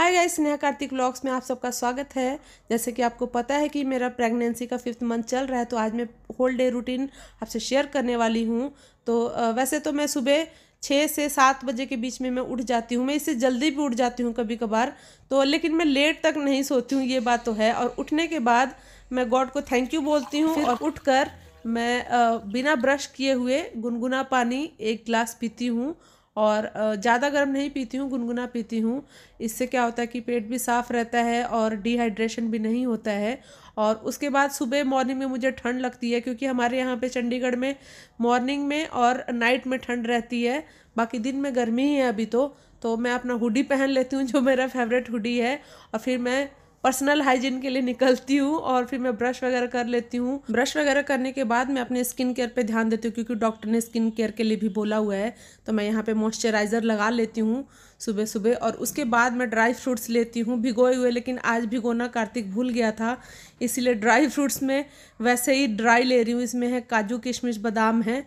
हाय guys Sneha Kartik blogs में आप सबका स्वागत है जैसे कि आपको पता है कि मेरा प्रेगनेंसी का फिफ्थ मंथ चल रहा है तो आज मैं होल डे रूटीन आपसे शेयर करने वाली हूँ तो वैसे तो मैं सुबह छः से सात बजे के बीच में मैं उठ जाती हूँ मैं इससे जल्दी भी उठ जाती हूँ कभी कभार तो लेकिन मैं लेट तक नहीं सोती हूँ ये बात तो है और उठने के बाद मैं गॉड को थैंक यू बोलती हूँ और उठ कर मैं बिना ब्रश किए हुए गुनगुना पानी एक गिलास पीती हूँ और ज़्यादा गर्म नहीं पीती हूँ गुनगुना पीती हूँ इससे क्या होता है कि पेट भी साफ़ रहता है और डिहाइड्रेशन भी नहीं होता है और उसके बाद सुबह मॉर्निंग में मुझे ठंड लगती है क्योंकि हमारे यहाँ पे चंडीगढ़ में मॉर्निंग में और नाइट में ठंड रहती है बाकी दिन में गर्मी ही है अभी तो तो मैं अपना हुडी पहन लेती हूँ जो मेरा फेवरेट हुडी है और फिर मैं पर्सनल हाइजीन के लिए निकलती हूँ और फिर मैं ब्रश वगैरह कर लेती हूँ ब्रश वगैरह करने के बाद मैं अपने स्किन केयर पे ध्यान देती हूँ क्योंकि डॉक्टर ने स्किन केयर के लिए भी बोला हुआ है तो मैं यहाँ पे मॉइस्चराइज़र लगा लेती हूँ सुबह सुबह और उसके बाद मैं ड्राई फ्रूट्स लेती हूँ भिगोए हुए लेकिन आज भिगोना कार्तिक भूल गया था इसीलिए ड्राई फ्रूट्स में वैसे ही ड्राई ले रही हूँ इसमें है काजू किशमिश बादाम है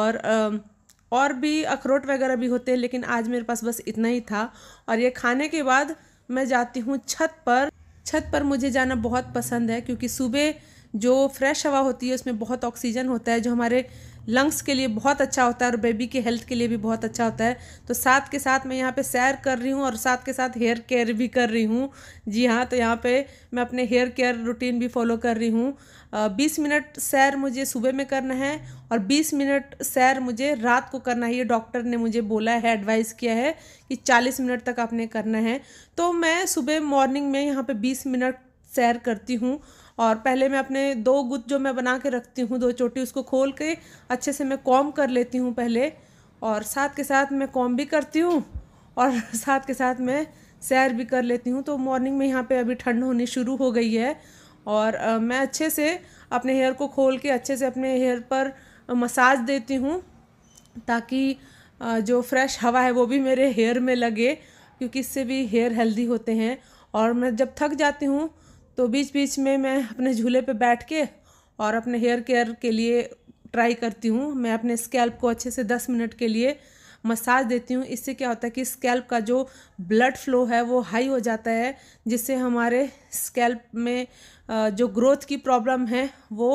और और भी अखरोट वगैरह भी होते हैं लेकिन आज मेरे पास बस इतना ही था और ये खाने के बाद मैं जाती हूँ छत पर छत पर मुझे जाना बहुत पसंद है क्योंकि सुबह जो फ्रेश हवा होती है उसमें बहुत ऑक्सीजन होता है जो हमारे लंग्स के लिए बहुत अच्छा होता है और बेबी के हेल्थ के लिए भी बहुत अच्छा होता है तो साथ के साथ मैं यहाँ पे सैर कर रही हूँ और साथ के साथ हेयर केयर भी कर रही हूँ जी हाँ तो यहाँ पे मैं अपने हेयर केयर रूटीन भी फॉलो कर रही हूँ बीस मिनट सैर मुझे सुबह में करना है और बीस मिनट सैर मुझे रात को करना है ये डॉक्टर ने मुझे बोला है एडवाइस किया है कि चालीस मिनट तक आपने करना है तो मैं सुबह मॉर्निंग में यहाँ पर बीस मिनट सैर करती हूँ और पहले मैं अपने दो गुत जो मैं बना के रखती हूँ दो चोटी उसको खोल के अच्छे से मैं कॉम कर लेती हूँ पहले और साथ के साथ मैं कॉम भी करती हूँ और साथ के साथ मैं सैर भी कर लेती हूँ तो मॉर्निंग में यहाँ पे अभी ठंड होनी शुरू हो गई है और मैं अच्छे से अपने हेयर को खोल के अच्छे से अपने हेयर पर मसाज देती हूँ ताकि जो फ्रेश हवा है वो भी मेरे हेयर में लगे क्योंकि इससे भी हेयर हेल्दी होते हैं और मैं जब थक जाती हूँ तो बीच बीच में मैं अपने झूले पे बैठ के और अपने हेयर केयर के लिए ट्राई करती हूँ मैं अपने स्कैल्प को अच्छे से दस मिनट के लिए मसाज देती हूँ इससे क्या होता है कि स्कैल्प का जो ब्लड फ्लो है वो हाई हो जाता है जिससे हमारे स्कैल्प में जो ग्रोथ की प्रॉब्लम है वो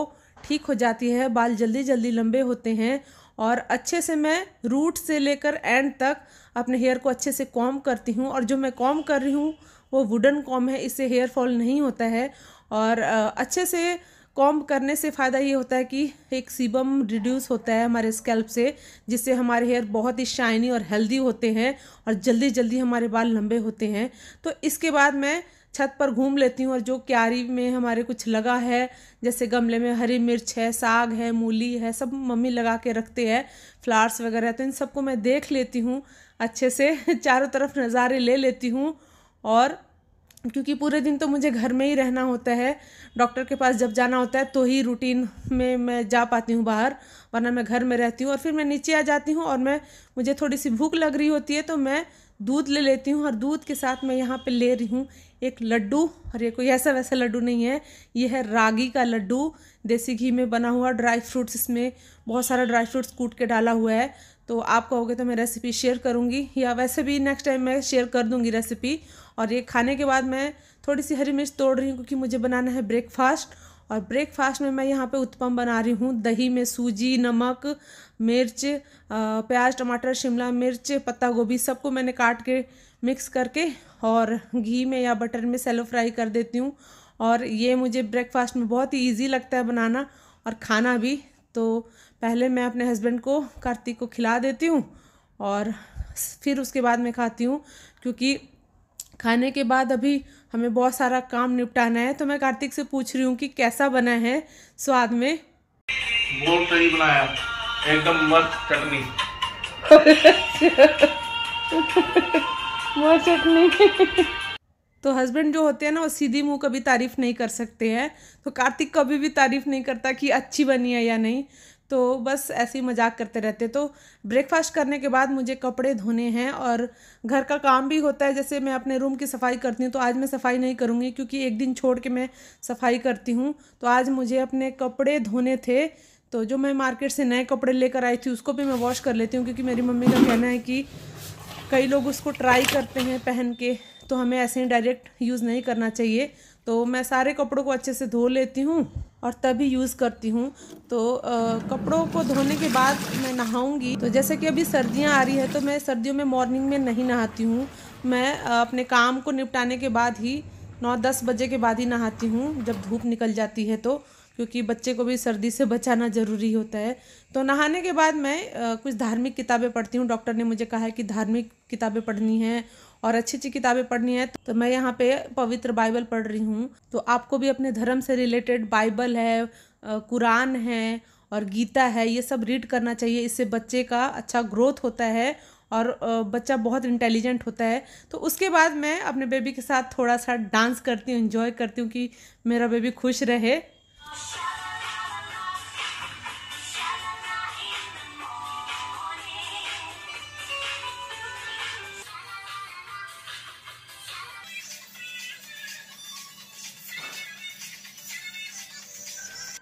ठीक हो जाती है बाल जल्दी जल्दी लंबे होते हैं और अच्छे से मैं रूट से लेकर एंड तक अपने हेयर को अच्छे से कॉम करती हूँ और जो मैं कॉम कर रही हूँ वो वुडन कॉम है इससे हेयर फॉल नहीं होता है और अच्छे से कॉम करने से फ़ायदा ये होता है कि एक सीबम रिड्यूस होता है हमारे स्कैल्प से जिससे हमारे हेयर बहुत ही शाइनी और हेल्दी होते हैं और जल्दी जल्दी हमारे बाल लंबे होते हैं तो इसके बाद मैं छत पर घूम लेती हूँ और जो क्यारी में हमारे कुछ लगा है जैसे गमले में हरी मिर्च है साग है मूली है सब मम्मी लगा के रखते हैं फ्लावर्स वगैरह तो इन सबको मैं देख लेती हूँ अच्छे से चारों तरफ नज़ारे ले लेती हूँ और क्योंकि पूरे दिन तो मुझे घर में ही रहना होता है डॉक्टर के पास जब जाना होता है तो ही रूटीन में मैं जा पाती हूँ बाहर वरना मैं घर में रहती हूँ और फिर मैं नीचे आ जाती हूँ और मैं मुझे थोड़ी सी भूख लग रही होती है तो मैं दूध ले लेती हूँ और दूध के साथ मैं यहाँ पे ले रही हूँ एक लड्डू और ये कोई ऐसा वैसा लड्डू नहीं है ये है रागी का लड्डू देसी घी में बना हुआ ड्राई फ्रूट्स इसमें बहुत सारा ड्राई फ्रूट्स कूट के डाला हुआ है तो आप कहोगे तो मैं रेसिपी शेयर करूँगी या वैसे भी नेक्स्ट टाइम मैं शेयर कर दूँगी रेसिपी और ये खाने के बाद मैं थोड़ी सी हरी मिर्च तोड़ रही हूँ क्योंकि मुझे बनाना है ब्रेकफास्ट और ब्रेकफास्ट में मैं यहाँ पे उत्पम बना रही हूँ दही में सूजी नमक मिर्च प्याज टमाटर शिमला मिर्च पत्ता गोभी सबको मैंने काट के मिक्स करके और घी में या बटर में सेलो फ्राई कर देती हूँ और ये मुझे ब्रेकफास्ट में बहुत ही ईजी लगता है बनाना और खाना भी तो पहले मैं अपने हस्बैंड को कार्तिक को खिला देती हूँ और फिर उसके बाद मैं खाती हूँ क्योंकि खाने के बाद अभी हमें बहुत सारा काम निपटाना है तो मैं कार्तिक से पूछ रही हूँ कि कैसा बना है स्वाद में बहुत सही बनाया एकदम मस्त चटनी मस्त चटनी तो हस्बैंड जो होते हैं ना वो सीधी मुंह कभी तारीफ़ नहीं कर सकते हैं तो कार्तिक कभी भी तारीफ़ नहीं करता कि अच्छी बनी है या नहीं तो बस ऐसे ही मजाक करते रहते तो ब्रेकफास्ट करने के बाद मुझे कपड़े धोने हैं और घर का काम भी होता है जैसे मैं अपने रूम की सफाई करती हूँ तो आज मैं सफाई नहीं करूँगी क्योंकि एक दिन छोड़ के मैं सफाई करती हूँ तो आज मुझे अपने कपड़े धोने थे तो जो मैं मार्केट से नए कपड़े लेकर आई थी उसको भी मैं वॉश कर लेती हूँ क्योंकि मेरी मम्मी का कहना है कि कई लोग उसको ट्राई करते हैं पहन के तो हमें ऐसे ही डायरेक्ट यूज़ नहीं करना चाहिए तो मैं सारे कपड़ों को अच्छे से धो लेती हूँ और तभी यूज़ करती हूँ तो आ, कपड़ों को धोने के बाद मैं नहाऊँगी तो जैसे कि अभी सर्दियाँ आ रही है तो मैं सर्दियों में मॉर्निंग में नहीं नहाती हूँ मैं आ, अपने काम को निपटाने के बाद ही नौ दस बजे के बाद ही नहाती हूँ जब धूप निकल जाती है तो क्योंकि बच्चे को भी सर्दी से बचाना ज़रूरी होता है तो नहाने के बाद मैं आ, कुछ धार्मिक किताबें पढ़ती हूँ डॉक्टर ने मुझे कहा है कि धार्मिक किताबें पढ़नी हैं और अच्छी अच्छी किताबें पढ़नी है तो मैं यहाँ पे पवित्र बाइबल पढ़ रही हूँ तो आपको भी अपने धर्म से रिलेटेड बाइबल है कुरान है और गीता है ये सब रीड करना चाहिए इससे बच्चे का अच्छा ग्रोथ होता है और बच्चा बहुत इंटेलिजेंट होता है तो उसके बाद मैं अपने बेबी के साथ थोड़ा सा डांस करती हूँ इन्जॉय करती हूँ कि मेरा बेबी खुश रहे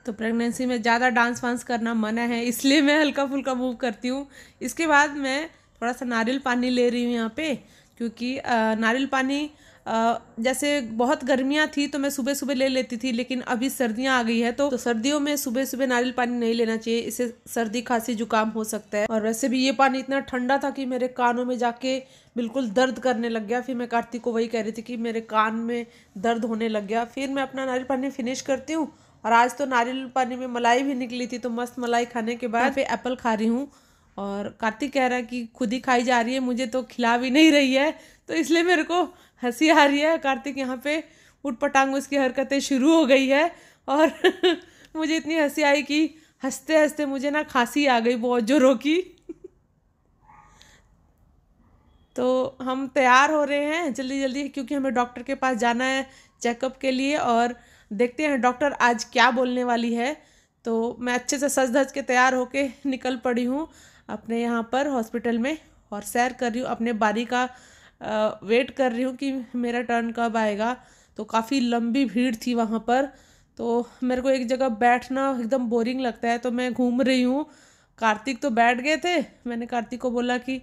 तो प्रेगनेंसी में ज़्यादा डांस वांस करना मना है इसलिए मैं हल्का फुल्का मूव करती हूँ इसके बाद मैं थोड़ा सा नारियल पानी ले रही हूँ यहाँ पे क्योंकि नारियल पानी आ, जैसे बहुत गर्मियाँ थी तो मैं सुबह सुबह ले लेती थी लेकिन अभी सर्दियाँ आ गई है तो, तो सर्दियों में सुबह सुबह नारियल पानी नहीं लेना चाहिए इससे सर्दी खांसी जुकाम हो सकता है और वैसे भी ये पानी इतना ठंडा था कि मेरे कानों में जाके बिल्कुल दर्द करने लग गया फिर मैं कार्तिक को वही कह रही थी कि मेरे कान में दर्द होने लग गया फिर मैं अपना नारियल पानी फिनिश करती हूँ और आज तो नारियल पानी में मलाई भी निकली थी तो मस्त मलाई खाने के बाद पे एप्पल खा रही हूँ और कार्तिक कह रहा है कि खुद ही खाई जा रही है मुझे तो खिला भी नहीं रही है तो इसलिए मेरे को हंसी आ रही है कार्तिक यहाँ पे उठ पटांग उसकी हरकतें शुरू हो गई है और मुझे इतनी हंसी आई कि हंसते हंसते मुझे ना खांसी आ गई बहुत जोरों की तो हम तैयार हो रहे हैं जल्दी जल्दी क्योंकि हमें डॉक्टर के पास जाना है चेकअप के लिए और देखते हैं डॉक्टर आज क्या बोलने वाली है तो मैं अच्छे से सज धज के तैयार होके निकल पड़ी हूँ अपने यहाँ पर हॉस्पिटल में और सैर कर रही हूँ अपने बारी का आ, वेट कर रही हूँ कि मेरा टर्न कब आएगा तो काफ़ी लंबी भीड़ थी वहाँ पर तो मेरे को एक जगह बैठना एकदम बोरिंग लगता है तो मैं घूम रही हूँ कार्तिक तो बैठ गए थे मैंने कार्तिक को बोला कि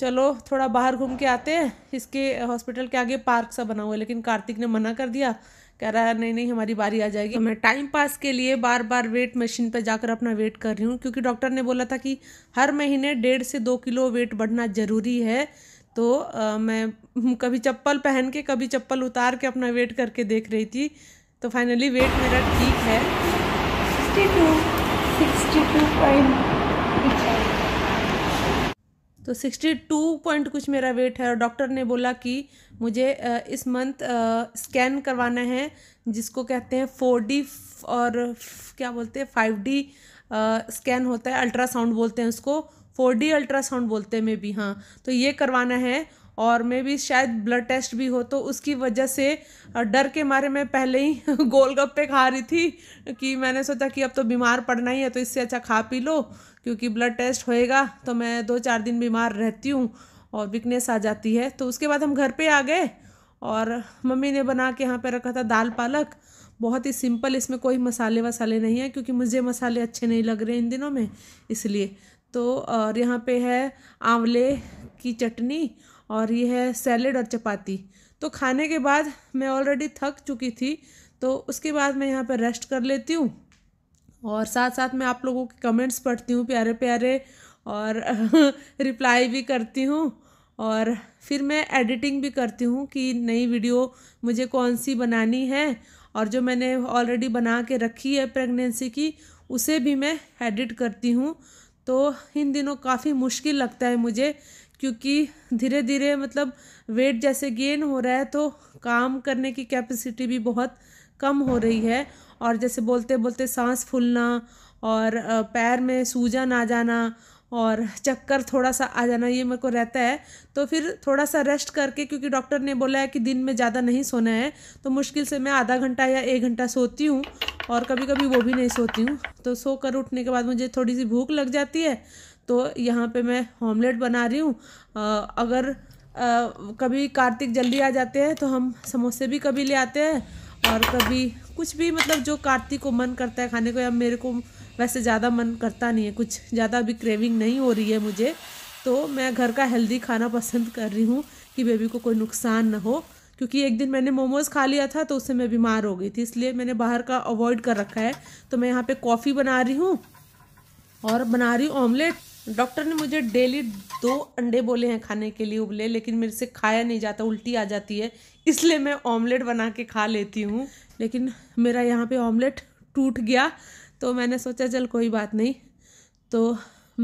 चलो थोड़ा बाहर घूम के आते हैं इसके हॉस्पिटल के आगे पार्क सा बना हुआ है लेकिन कार्तिक ने मना कर दिया कह रहा है नहीं नहीं हमारी बारी आ जाएगी तो मैं टाइम पास के लिए बार बार वेट मशीन पर जाकर अपना वेट कर रही हूँ क्योंकि डॉक्टर ने बोला था कि हर महीने डेढ़ से दो किलो वेट बढ़ना ज़रूरी है तो आ, मैं कभी चप्पल पहन के कभी चप्पल उतार के अपना वेट करके देख रही थी तो फाइनली वेट मेरा ठीक है 62, 62 तो 62 पॉइंट कुछ मेरा वेट है और डॉक्टर ने बोला कि मुझे इस मंथ स्कैन करवाना है जिसको कहते हैं फोर डी और क्या बोलते हैं फाइव डी स्कैन होता है अल्ट्रासाउंड बोलते हैं उसको फोर डी अल्ट्रासाउंड बोलते हैं मे बी हाँ तो ये करवाना है और मे भी शायद ब्लड टेस्ट भी हो तो उसकी वजह से डर के मारे मैं पहले ही गोलगप्पे खा रही थी कि मैंने सोचा कि अब तो बीमार पड़ना ही है तो इससे अच्छा खा पी लो क्योंकि ब्लड टेस्ट होएगा तो मैं दो चार दिन बीमार रहती हूँ और वीकनेस आ जाती है तो उसके बाद हम घर पे आ गए और मम्मी ने बना के यहाँ पे रखा था दाल पालक बहुत ही सिंपल इसमें कोई मसाले वसाले नहीं है क्योंकि मुझे मसाले अच्छे नहीं लग रहे इन दिनों में इसलिए तो और यहाँ पे है आंवले की चटनी और ये है सैलेड और चपाती तो खाने के बाद मैं ऑलरेडी थक चुकी थी तो उसके बाद मैं यहाँ पर रेस्ट कर लेती हूँ और साथ साथ मैं आप लोगों के कमेंट्स पढ़ती हूँ प्यारे प्यारे और रिप्लाई भी करती हूँ और फिर मैं एडिटिंग भी करती हूँ कि नई वीडियो मुझे कौन सी बनानी है और जो मैंने ऑलरेडी बना के रखी है प्रेगनेंसी की उसे भी मैं एडिट करती हूँ तो इन दिनों काफ़ी मुश्किल लगता है मुझे क्योंकि धीरे धीरे मतलब वेट जैसे गेन हो रहा है तो काम करने की कैपेसिटी भी बहुत कम हो रही है और जैसे बोलते बोलते सांस फूलना और पैर में सूजन आ जाना और चक्कर थोड़ा सा आ जाना ये मेरे को रहता है तो फिर थोड़ा सा रेस्ट करके क्योंकि डॉक्टर ने बोला है कि दिन में ज़्यादा नहीं सोना है तो मुश्किल से मैं आधा घंटा या एक घंटा सोती हूँ और कभी कभी वो भी नहीं सोती हूँ तो सो कर उठने के बाद मुझे थोड़ी सी भूख लग जाती है तो यहाँ पर मैं ऑमलेट बना रही हूँ अगर आ, कभी कार्तिक जल्दी आ जाते हैं तो हम समोसे भी कभी ले आते हैं और कभी कुछ भी मतलब जो कार्तिक को मन करता है खाने को या मेरे को वैसे ज़्यादा मन करता नहीं है कुछ ज़्यादा अभी क्रेविंग नहीं हो रही है मुझे तो मैं घर का हेल्दी खाना पसंद कर रही हूँ कि बेबी को कोई नुकसान ना हो क्योंकि एक दिन मैंने मोमोज़ खा लिया था तो उससे मैं बीमार हो गई थी इसलिए मैंने बाहर का अवॉइड कर रखा है तो मैं यहाँ पे कॉफ़ी बना रही हूँ और बना रही हूँ ऑमलेट डॉक्टर ने मुझे डेली दो अंडे बोले हैं खाने के लिए उबले लेकिन मेरे से खाया नहीं जाता उल्टी आ जाती है इसलिए मैं ऑमलेट बना के खा लेती हूँ लेकिन मेरा यहाँ पे ऑमलेट टूट गया तो मैंने सोचा चल कोई बात नहीं तो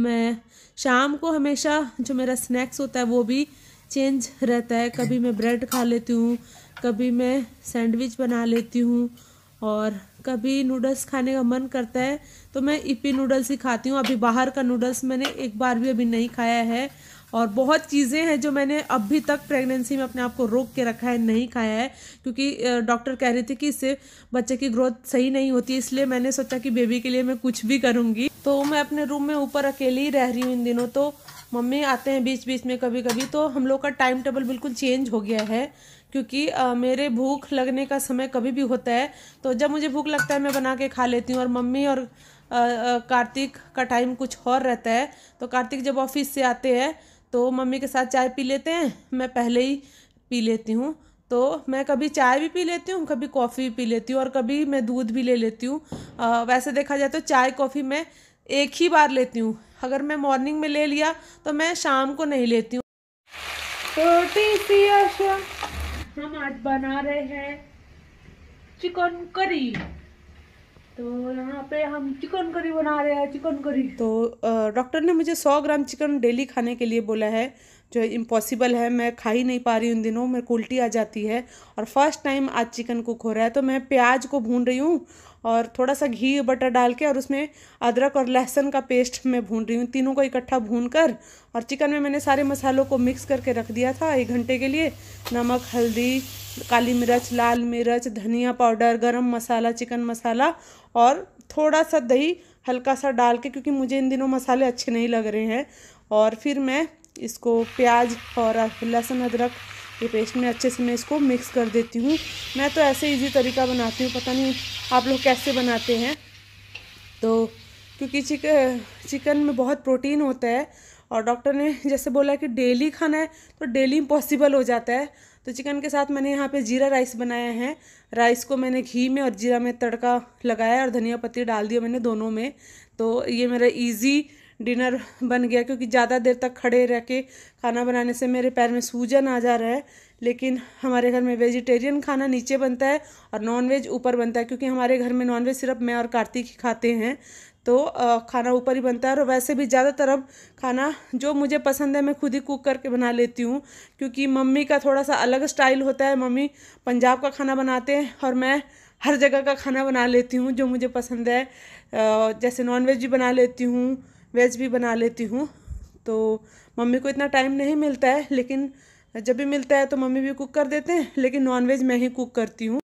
मैं शाम को हमेशा जो मेरा स्नैक्स होता है वो भी चेंज रहता है कभी मैं ब्रेड खा लेती हूँ कभी मैं सैंडविच बना लेती हूँ और कभी नूडल्स खाने का मन करता है तो मैं इपी नूडल्स ही खाती हूँ अभी बाहर का नूडल्स मैंने एक बार भी अभी नहीं खाया है और बहुत चीज़ें हैं जो मैंने अभी तक प्रेगनेंसी में अपने आप को रोक के रखा है नहीं खाया है क्योंकि डॉक्टर कह रहे थे कि इससे बच्चे की ग्रोथ सही नहीं होती इसलिए मैंने सोचा कि बेबी के लिए मैं कुछ भी करूँगी तो मैं अपने रूम में ऊपर अकेली रह रही हूँ इन दिनों तो मम्मी आते हैं बीच बीच में कभी कभी तो हम लोग का टाइम टेबल बिल्कुल चेंज हो गया है क्योंकि आ, मेरे भूख लगने का समय कभी भी होता है तो जब मुझे भूख लगता है मैं बना के खा लेती हूँ और मम्मी और आ, आ, कार्तिक का टाइम कुछ और रहता है तो कार्तिक जब ऑफिस से आते हैं तो मम्मी के साथ चाय पी लेते हैं मैं पहले ही पी लेती हूँ तो मैं कभी चाय भी पी लेती हूँ कभी कॉफ़ी भी पी लेती हूँ और कभी मैं दूध भी ले लेती हूँ वैसे देखा जाए तो चाय कॉफ़ी मैं एक ही बार लेती हूँ अगर मैं मॉर्निंग में ले लिया तो मैं शाम को नहीं लेती हूँ छोटी सी आशा हम आज बना रहे हैं चिकन करी तो यहाँ पे हम चिकन करी बना रहे हैं चिकन करी तो डॉक्टर ने मुझे 100 ग्राम चिकन डेली खाने के लिए बोला है जो है इम्पॉसिबल है मैं खा ही नहीं पा रही उन दिनों मेरे को उल्टी आ जाती है और फर्स्ट टाइम आज चिकन कुक हो रहा है तो मैं प्याज को भून रही हूँ और थोड़ा सा घी बटर डाल के और उसमें अदरक और लहसुन का पेस्ट मैं भून रही हूँ तीनों को इकट्ठा भून कर और चिकन में मैंने सारे मसालों को मिक्स करके रख दिया था एक घंटे के लिए नमक हल्दी काली मिर्च लाल मिर्च धनिया पाउडर गरम मसाला चिकन मसाला और थोड़ा सा दही हल्का सा डाल के क्योंकि मुझे इन दिनों मसाले अच्छे नहीं लग रहे हैं और फिर मैं इसको प्याज और लहसुन अदरक ये पेस्ट में अच्छे से मैं इसको मिक्स कर देती हूँ मैं तो ऐसे इजी तरीका बनाती हूँ पता नहीं आप लोग कैसे बनाते हैं तो क्योंकि चिकन चिकन में बहुत प्रोटीन होता है और डॉक्टर ने जैसे बोला कि डेली खाना है तो डेली इम्पॉसिबल हो जाता है तो चिकन के साथ मैंने यहाँ पे जीरा राइस बनाया है राइस को मैंने घी में और जीरा में तड़का लगाया और धनिया पत्ती डाल दिया मैंने दोनों में तो ये मेरा ईजी डिनर बन गया क्योंकि ज़्यादा देर तक खड़े रह के खाना बनाने से मेरे पैर में सूजन आ जा रहा है लेकिन हमारे घर में वेजिटेरियन खाना नीचे बनता है और नॉनवेज ऊपर बनता है क्योंकि हमारे घर में नॉनवेज सिर्फ मैं और कार्तिक ही खाते हैं तो खाना ऊपर ही बनता है और वैसे भी ज़्यादातर अब खाना जो मुझे पसंद है मैं खुद ही कुक करके बना लेती हूँ क्योंकि मम्मी का थोड़ा सा अलग स्टाइल होता है मम्मी पंजाब का खाना बनाते हैं और मैं हर जगह का खाना बना लेती हूँ जो मुझे पसंद है जैसे नॉनवेज भी बना लेती हूँ वेज भी बना लेती हूँ तो मम्मी को इतना टाइम नहीं मिलता है लेकिन जब भी मिलता है तो मम्मी भी कुक कर देते हैं लेकिन नॉनवेज मैं ही कुक करती हूँ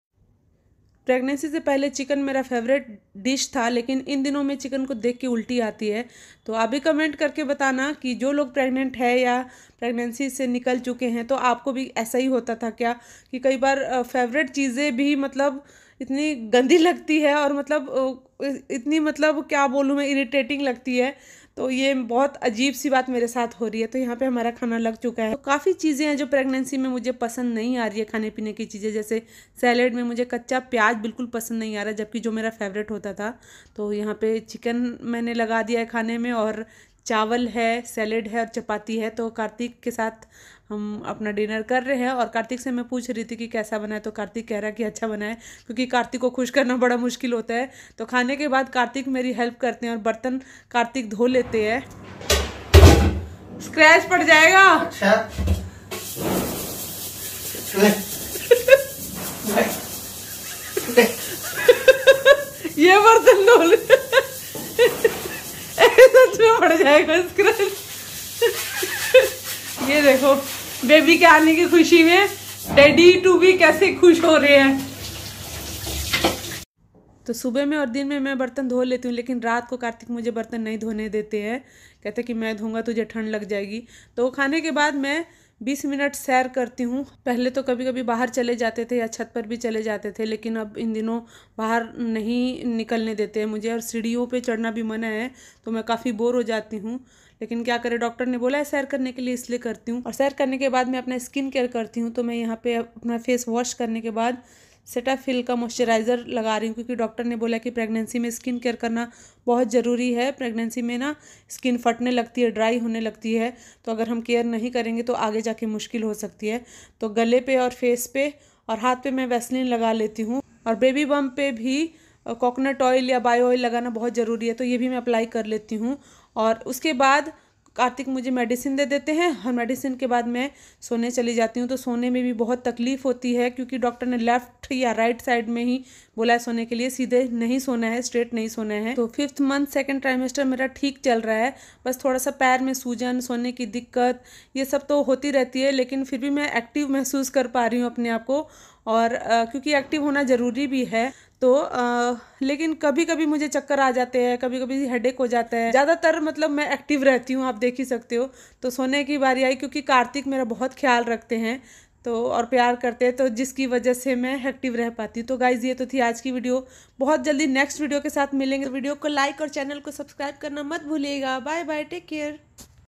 प्रेगनेंसी से पहले चिकन मेरा फेवरेट डिश था लेकिन इन दिनों में चिकन को देख के उल्टी आती है तो आप भी कमेंट करके बताना कि जो लोग प्रेग्नेंट है या प्रेगनेंसी से निकल चुके हैं तो आपको भी ऐसा ही होता था क्या कि कई बार फेवरेट चीज़ें भी मतलब इतनी गंदी लगती है और मतलब इतनी मतलब क्या बोलूँ मैं इरीटेटिंग लगती है तो ये बहुत अजीब सी बात मेरे साथ हो रही है तो यहाँ पे हमारा खाना लग चुका है तो काफ़ी चीज़ें हैं जो प्रेगनेंसी में मुझे पसंद नहीं आ रही है खाने पीने की चीज़ें जैसे सैलेड में मुझे कच्चा प्याज बिल्कुल पसंद नहीं आ रहा जबकि जो मेरा फेवरेट होता था तो यहाँ पर चिकन मैंने लगा दिया है खाने में और चावल है सैलेड है और चपाती है तो कार्तिक के साथ हम अपना डिनर कर रहे हैं और कार्तिक से मैं पूछ रही थी कि कैसा बना है तो कार्तिक कह रहा है कि अच्छा बना है क्योंकि कार्तिक को खुश करना बड़ा मुश्किल होता है तो खाने के बाद कार्तिक मेरी हेल्प करते हैं और बर्तन कार्तिक धो लेते हैं स्क्रैच पड़ जाएगा अच्छा ये बर्तन धो ले सच तो में पड़ जाएगा स्क्रैच ये देखो बेबी के आने की खुशी में डैडी टू भी कैसे खुश हो रहे हैं तो सुबह में और दिन में मैं बर्तन धो लेती हूँ लेकिन रात को कार्तिक मुझे बर्तन नहीं धोने देते हैं कहते कि मैं धोऊंगा तुझे ठंड लग जाएगी तो खाने के बाद मैं बीस मिनट सैर करती हूँ पहले तो कभी कभी बाहर चले जाते थे या छत पर भी चले जाते थे लेकिन अब इन दिनों बाहर नहीं निकलने देते मुझे और सीढ़ियों पे चढ़ना भी मना है तो मैं काफ़ी बोर हो जाती हूँ लेकिन क्या करें डॉक्टर ने बोला है सैर करने के लिए इसलिए करती हूँ और सैर करने के बाद मैं अपना स्किन केयर करती हूँ तो मैं यहाँ पे अपना फेस वॉश करने के बाद सेटाफिल का मॉइस्चराइज़र लगा रही हूँ क्योंकि डॉक्टर ने बोला कि प्रेगनेंसी में स्किन केयर करना बहुत ज़रूरी है प्रेगनेंसी में ना स्किन फटने लगती है ड्राई होने लगती है तो अगर हम केयर नहीं करेंगे तो आगे जाके मुश्किल हो सकती है तो गले पे और फेस पे और हाथ पे मैं वैसलिन लगा लेती हूँ और बेबी बम पे भी कोकोनट ऑयल या बायो ऑयल लगाना बहुत ज़रूरी है तो ये भी मैं अप्लाई कर लेती हूँ और उसके बाद कार्तिक मुझे मेडिसिन दे देते हैं और मेडिसिन के बाद मैं सोने चली जाती हूँ तो सोने में भी बहुत तकलीफ़ होती है क्योंकि डॉक्टर ने लेफ़्ट या राइट साइड में ही बोला है सोने के लिए सीधे नहीं सोना है स्ट्रेट नहीं सोना है तो फिफ्थ मंथ सेकंड ट्राइमेस्टर मेरा ठीक चल रहा है बस थोड़ा सा पैर में सूजन सोने की दिक्कत ये सब तो होती रहती है लेकिन फिर भी मैं एक्टिव महसूस कर पा रही हूँ अपने आप को और आ, क्योंकि एक्टिव होना ज़रूरी भी है तो आ, लेकिन कभी कभी मुझे चक्कर आ जाते हैं कभी कभी हेडेक हो जाता है ज़्यादातर मतलब मैं एक्टिव रहती हूँ आप देख ही सकते हो तो सोने की बारी आई क्योंकि कार्तिक मेरा बहुत ख्याल रखते हैं तो और प्यार करते हैं तो जिसकी वजह से मैं एक्टिव रह पाती हूँ तो गाइज ये तो थी आज की वीडियो बहुत जल्दी नेक्स्ट वीडियो के साथ मिलेंगे वीडियो तो को लाइक और चैनल को सब्सक्राइब करना मत भूलिएगा बाय बाय टेक केयर